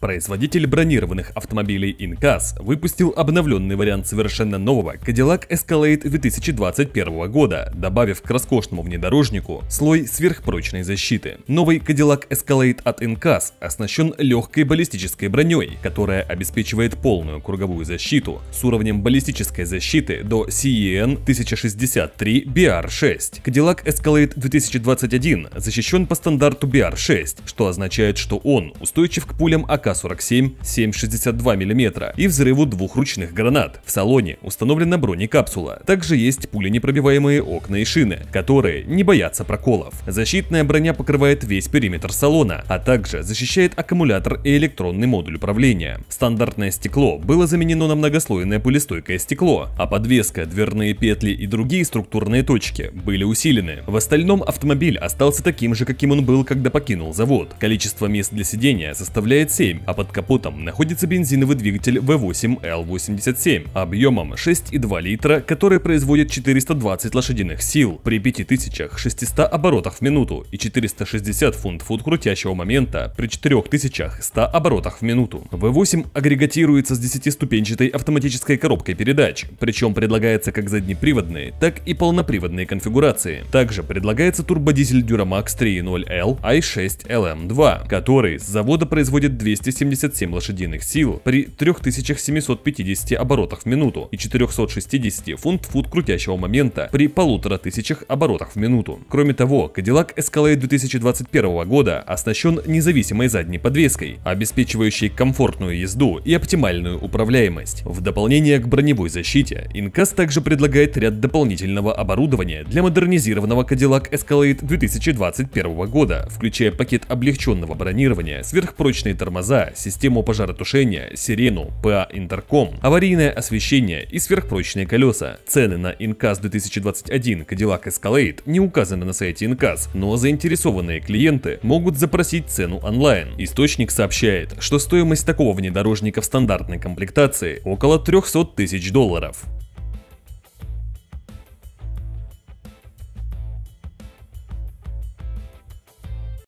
Производитель бронированных автомобилей Incas выпустил обновленный вариант совершенно нового Cadillac Escalade 2021 года, добавив к роскошному внедорожнику слой сверхпрочной защиты. Новый Cadillac Escalade от Incas оснащен легкой баллистической броней, которая обеспечивает полную круговую защиту с уровнем баллистической защиты до CEN 1063 BR6. Cadillac Escalade 2021 защищен по стандарту BR6, что означает, что он устойчив к пулям АК АК-47 7,62 мм и взрыву двух ручных гранат. В салоне установлена бронекапсула. Также есть пуленепробиваемые окна и шины, которые не боятся проколов. Защитная броня покрывает весь периметр салона, а также защищает аккумулятор и электронный модуль управления. Стандартное стекло было заменено на многослойное пылестойкое стекло, а подвеска, дверные петли и другие структурные точки были усилены. В остальном автомобиль остался таким же, каким он был, когда покинул завод. Количество мест для сидения составляет 7, а под капотом находится бензиновый двигатель V8L87 объемом 6,2 литра, который производит 420 лошадиных сил при 5600 оборотах в минуту и 460 фунт-фут крутящего момента при 4100 оборотах в минуту. V8 агрегатируется с 10-ступенчатой автоматической коробкой передач, причем предлагается как заднеприводные, так и полноприводные конфигурации. Также предлагается турбодизель Duramax 3.0L i6LM2, а который с завода производит 200 277 лошадиных сил при 3750 оборотах в минуту и 460 фунт-фут крутящего момента при 1500 оборотах в минуту. Кроме того, Cadillac Escalade 2021 года оснащен независимой задней подвеской, обеспечивающей комфортную езду и оптимальную управляемость. В дополнение к броневой защите, Incas также предлагает ряд дополнительного оборудования для модернизированного Cadillac Escalade 2021 года, включая пакет облегченного бронирования, сверхпрочные тормоза, тормоза, систему пожаротушения, сирену, ПА-интерком, аварийное освещение и сверхпрочные колеса. Цены на Инкас 2021 Cadillac Escalade не указаны на сайте Инкас, но заинтересованные клиенты могут запросить цену онлайн. Источник сообщает, что стоимость такого внедорожника в стандартной комплектации около 300 тысяч долларов.